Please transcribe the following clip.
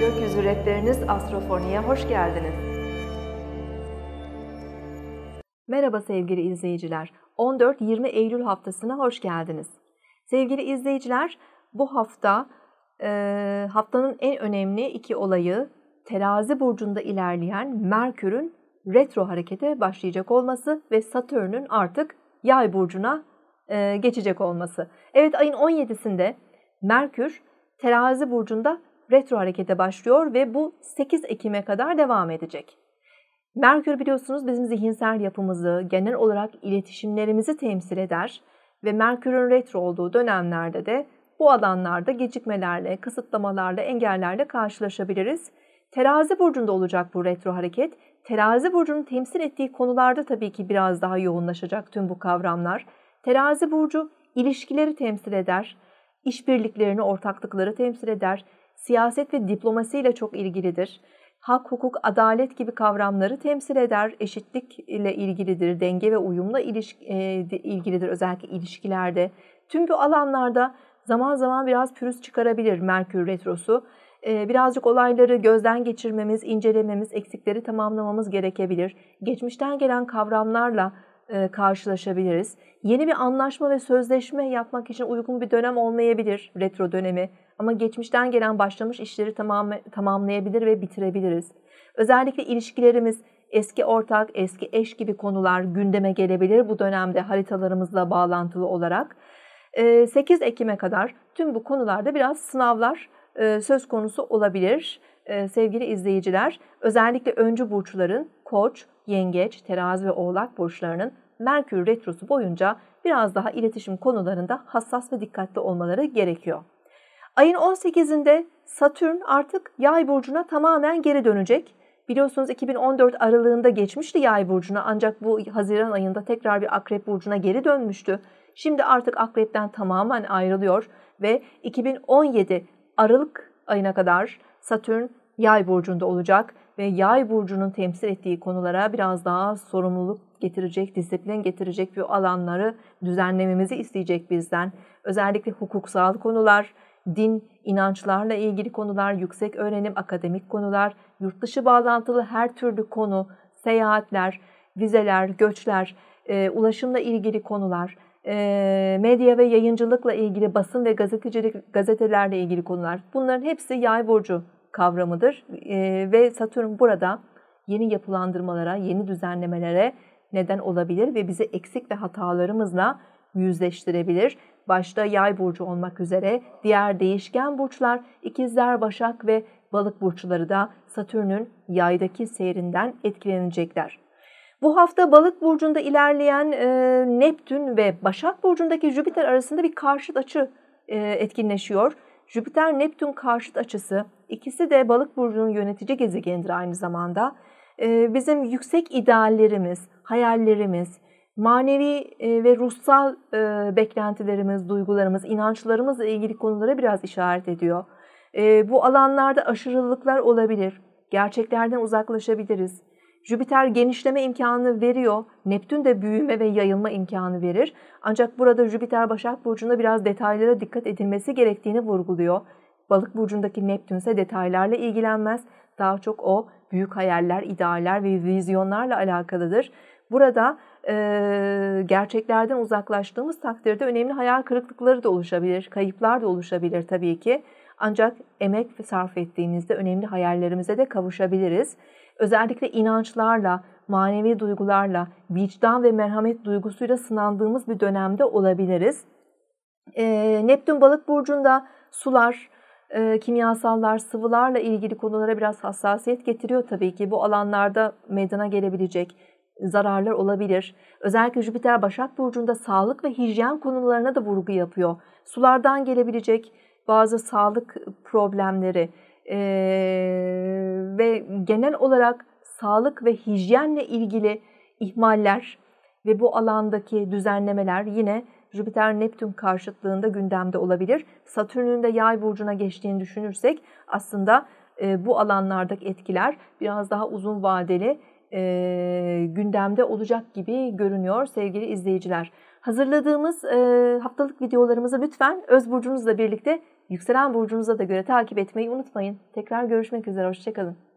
Gökyüzü rehberiniz Astrofoni'ye hoş geldiniz. Merhaba sevgili izleyiciler. 14-20 Eylül haftasına hoş geldiniz. Sevgili izleyiciler, bu hafta e, haftanın en önemli iki olayı terazi burcunda ilerleyen Merkür'ün retro harekete başlayacak olması ve Satürn'ün artık yay burcuna e, geçecek olması. Evet ayın 17'sinde Merkür terazi burcunda retro harekete başlıyor ve bu 8 Ekim'e kadar devam edecek. Merkür biliyorsunuz bizim zihinsel yapımızı, genel olarak iletişimlerimizi temsil eder ve Merkür'ün retro olduğu dönemlerde de bu alanlarda gecikmelerle, kısıtlamalarla, engellerle karşılaşabiliriz. Terazi burcunda olacak bu retro hareket. Terazi burcunun temsil ettiği konularda tabii ki biraz daha yoğunlaşacak tüm bu kavramlar. Terazi burcu ilişkileri temsil eder, işbirliklerini, ortaklıkları temsil eder, siyaset ve diplomasi ile çok ilgilidir. Hak, hukuk, adalet gibi kavramları temsil eder, eşitlik ile ilgilidir, denge ve uyumla ilişk, e, ilgilidir özellikle ilişkilerde. Tüm bu alanlarda zaman zaman biraz pürüz çıkarabilir Merkür Retrosu. E, birazcık olayları gözden geçirmemiz, incelememiz, eksikleri tamamlamamız gerekebilir. Geçmişten gelen kavramlarla e, karşılaşabiliriz. Yeni bir anlaşma ve sözleşme yapmak için uygun bir dönem olmayabilir retro dönemi ama geçmişten gelen başlamış işleri tamam, tamamlayabilir ve bitirebiliriz. Özellikle ilişkilerimiz, eski ortak, eski eş gibi konular gündeme gelebilir bu dönemde haritalarımızla bağlantılı olarak. 8 e, Ekim'e kadar tüm bu konularda biraz sınavlar e, söz konusu olabilir. Ee, sevgili izleyiciler özellikle öncü burçların koç, yengeç, terazi ve oğlak burçlarının Merkür Retrosu boyunca biraz daha iletişim konularında hassas ve dikkatli olmaları gerekiyor. Ayın 18'inde Satürn artık Yay burcuna tamamen geri dönecek. Biliyorsunuz 2014 aralığında geçmişti Yay burcuna ancak bu Haziran ayında tekrar bir Akrep burcuna geri dönmüştü. Şimdi artık Akrep'ten tamamen ayrılıyor ve 2017 Aralık ayına kadar Satürn Yay burcunda olacak ve Yay burcunun temsil ettiği konulara biraz daha sorumluluk getirecek, disiplin getirecek bir alanları düzenlememizi isteyecek bizden. Özellikle hukuksal konular, din, inançlarla ilgili konular, yüksek öğrenim, akademik konular, yurt dışı bağlantılı her türlü konu, seyahatler, vizeler, göçler, e, ulaşımla ilgili konular, e, medya ve yayıncılıkla ilgili basın ve gazetecilik, gazetelerle ilgili konular. Bunların hepsi yay burcu kavramıdır e, ve Satürn burada yeni yapılandırmalara, yeni düzenlemelere neden olabilir ve bizi eksik ve hatalarımızla yüzleştirebilir. Başta yay burcu olmak üzere diğer değişken burçlar, ikizler, başak ve balık burçları da Satürn'ün yaydaki seyrinden etkilenecekler. Bu hafta balık burcunda ilerleyen e, Neptün ve Başak burcundaki Jüpiter arasında bir karşıt açı e, etkinleşiyor. Jüpiter-Neptün karşıt açısı İkisi de balık burcunun yönetici gezegenidir aynı zamanda. Ee, bizim yüksek ideallerimiz, hayallerimiz, manevi e, ve ruhsal e, beklentilerimiz, duygularımız, inançlarımızla ilgili konulara biraz işaret ediyor. Ee, bu alanlarda aşırılıklar olabilir. Gerçeklerden uzaklaşabiliriz. Jüpiter genişleme imkanını veriyor. Neptün de büyüme ve yayılma imkanı verir. Ancak burada Jüpiter Başak Burcu'nda biraz detaylara dikkat edilmesi gerektiğini vurguluyor. Balık burcundaki Neptün ise detaylarla ilgilenmez. Daha çok o büyük hayaller, idealler ve vizyonlarla alakalıdır. Burada e, gerçeklerden uzaklaştığımız takdirde önemli hayal kırıklıkları da oluşabilir, kayıplar da oluşabilir tabii ki. Ancak emek sarf ettiğimizde önemli hayallerimize de kavuşabiliriz. Özellikle inançlarla, manevi duygularla, vicdan ve merhamet duygusuyla sınandığımız bir dönemde olabiliriz. E, Neptün balık burcunda sular, ee, kimyasallar, sıvılarla ilgili konulara biraz hassasiyet getiriyor tabii ki. Bu alanlarda meydana gelebilecek zararlar olabilir. Özellikle Jüpiter Başak Burcu'nda sağlık ve hijyen konularına da vurgu yapıyor. Sulardan gelebilecek bazı sağlık problemleri e, ve genel olarak sağlık ve hijyenle ilgili ihmaller ve bu alandaki düzenlemeler yine Jüpiter-Neptün karşıtlığında gündemde olabilir. Satürn'ün de yay burcuna geçtiğini düşünürsek aslında e, bu alanlardaki etkiler biraz daha uzun vadeli e, gündemde olacak gibi görünüyor sevgili izleyiciler. Hazırladığımız e, haftalık videolarımızı lütfen öz burcunuzla birlikte yükselen burcunuza da göre takip etmeyi unutmayın. Tekrar görüşmek üzere, hoşçakalın.